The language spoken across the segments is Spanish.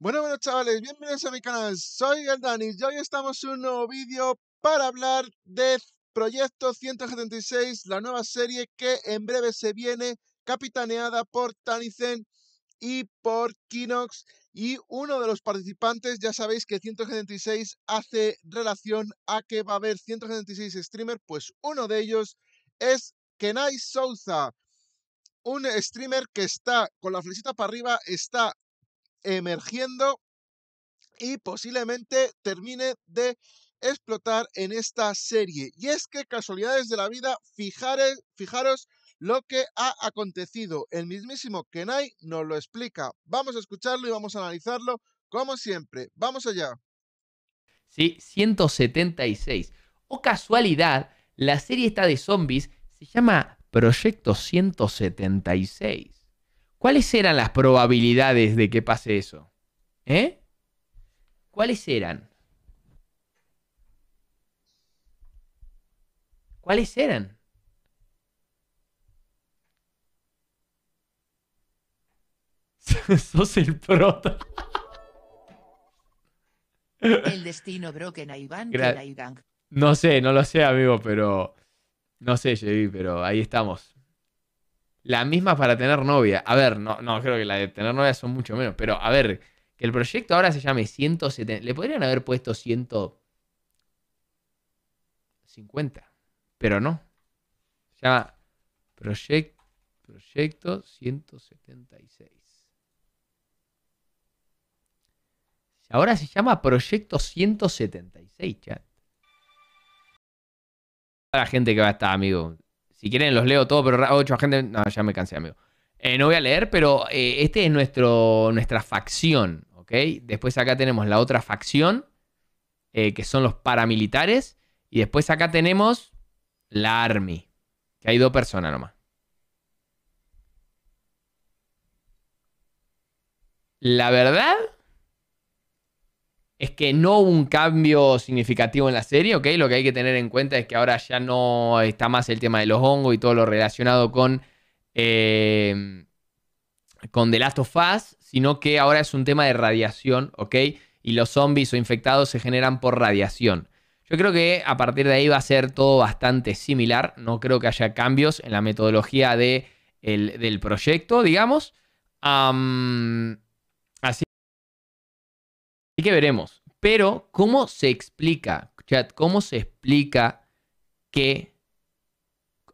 Bueno, bueno chavales, bienvenidos a mi canal, soy el Danis y hoy estamos en un nuevo vídeo para hablar de Proyecto 176, la nueva serie que en breve se viene, capitaneada por Tanizen y por Kinox y uno de los participantes, ya sabéis que 176 hace relación a que va a haber 176 streamer, pues uno de ellos es Kenai Souza, un streamer que está con la flechita para arriba, está emergiendo y posiblemente termine de explotar en esta serie. Y es que casualidades de la vida, fijaros, fijaros lo que ha acontecido. El mismísimo Kenai nos lo explica. Vamos a escucharlo y vamos a analizarlo como siempre. Vamos allá. Sí, 176. O casualidad, la serie está de zombies se llama Proyecto 176. ¿Cuáles eran las probabilidades de que pase eso? ¿Eh? ¿Cuáles eran? ¿Cuáles eran? Sos el prota. el destino broken a No sé, no lo sé, amigo, pero. No sé, Jevi, pero ahí estamos la misma para tener novia. A ver, no, no, creo que la de tener novia son mucho menos, pero a ver, que el proyecto ahora se llame 170, le podrían haber puesto 150, pero no. Se llama Proyecto 176. Ahora se llama Proyecto 176, chat. Para la gente que va a estar, amigo. Si quieren los leo todo, pero ocho gente. No, ya me cansé, amigo. Eh, no voy a leer, pero eh, este es nuestro, nuestra facción, ¿ok? Después acá tenemos la otra facción, eh, que son los paramilitares. Y después acá tenemos la Army, que hay dos personas nomás. La verdad, es que no hubo un cambio significativo en la serie, ¿ok? Lo que hay que tener en cuenta es que ahora ya no está más el tema de los hongos y todo lo relacionado con, eh, con The Last of Us, sino que ahora es un tema de radiación, ¿ok? Y los zombies o infectados se generan por radiación. Yo creo que a partir de ahí va a ser todo bastante similar, no creo que haya cambios en la metodología de del proyecto, digamos. Así que veremos. Pero, ¿cómo se explica, chat? ¿Cómo se explica que...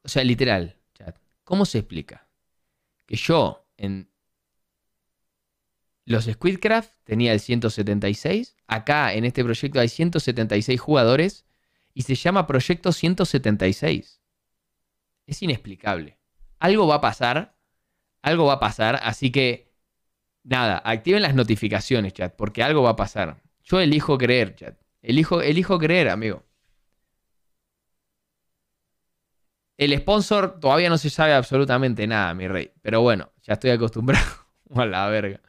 O sea, literal, chat. ¿Cómo se explica? Que yo en los Squidcraft tenía el 176. Acá en este proyecto hay 176 jugadores y se llama Proyecto 176. Es inexplicable. Algo va a pasar. Algo va a pasar. Así que Nada, activen las notificaciones, chat, porque algo va a pasar. Yo elijo creer, chat. Elijo, elijo creer, amigo. El sponsor todavía no se sabe absolutamente nada, mi rey. Pero bueno, ya estoy acostumbrado a la verga.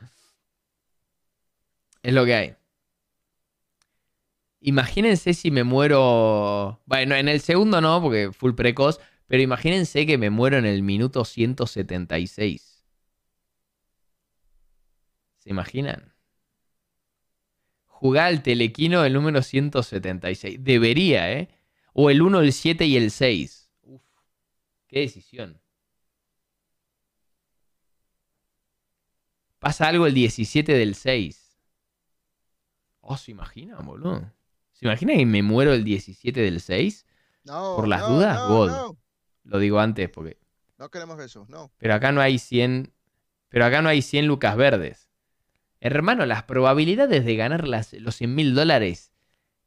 Es lo que hay. Imagínense si me muero. Bueno, en el segundo no, porque full precoz. Pero imagínense que me muero en el minuto 176. ¿Se imaginan? Jugar al telequino el número 176. Debería, ¿eh? O el 1, el 7 y el 6. Uf, qué decisión. Pasa algo el 17 del 6. Oh, ¿se imaginan, boludo? ¿Se imaginan que me muero el 17 del 6? No. Por las dudas, God. Lo digo antes porque... No queremos eso, no. Pero acá no hay 100... Pero acá no hay 100 lucas verdes. Hermano, las probabilidades de ganar los 100 mil dólares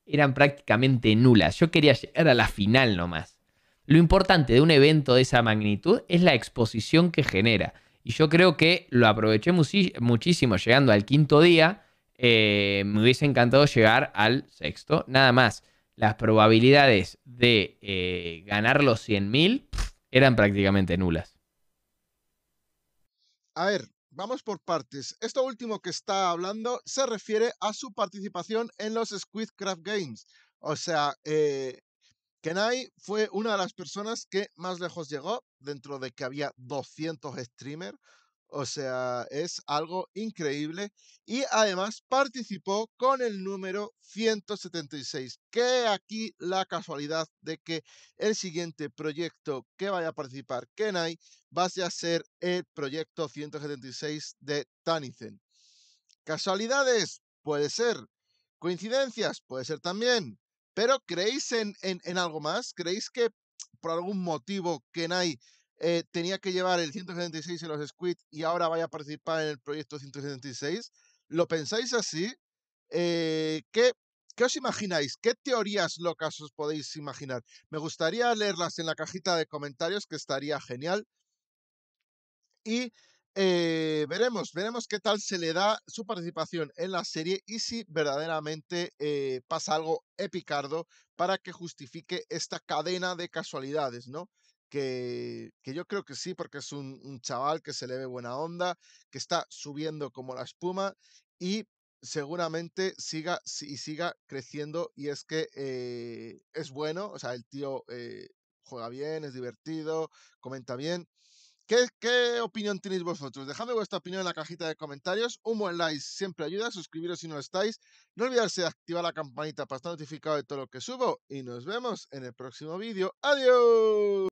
eran prácticamente nulas. Yo quería llegar a la final nomás. Lo importante de un evento de esa magnitud es la exposición que genera. Y yo creo que lo aproveché muchísimo llegando al quinto día. Eh, me hubiese encantado llegar al sexto. Nada más, las probabilidades de eh, ganar los 100.000 eran prácticamente nulas. A ver, Vamos por partes. Esto último que está hablando se refiere a su participación en los Squidcraft Games. O sea, eh, Kenai fue una de las personas que más lejos llegó dentro de que había 200 streamers. O sea, es algo increíble. Y además participó con el número 176. Que aquí la casualidad de que el siguiente proyecto que vaya a participar Kenai va a ser el proyecto 176 de Tanizen. ¿Casualidades? Puede ser. ¿Coincidencias? Puede ser también. Pero ¿creéis en, en algo más? ¿Creéis que por algún motivo Kenai eh, tenía que llevar el 176 en los Squid y ahora vaya a participar en el proyecto 176. ¿Lo pensáis así? Eh, ¿qué, os imagináis? ¿Qué teorías locas os podéis imaginar? Me gustaría leerlas en la cajita de comentarios, que estaría genial. Y eh, veremos, veremos qué tal se le da su participación en la serie y si verdaderamente pasa algo epicardo para que justifique esta cadena de casualidades, ¿no? que, yo creo que sí, porque es un, chaval que se le ve buena onda, que está subiendo como la espuma y seguramente siga y siga creciendo y es que eh, es bueno, o sea, el tío eh, juega bien, es divertido, comenta bien. ¿Qué, ¿Qué, opinión tenéis vosotros? Dejadme vuestra opinión en la cajita de comentarios. Un buen like siempre ayuda. Suscribiros si no estáis. No olvidarse de activar la campanita para estar notificado de todo lo que subo. Y nos vemos en el próximo vídeo. ¡Adiós!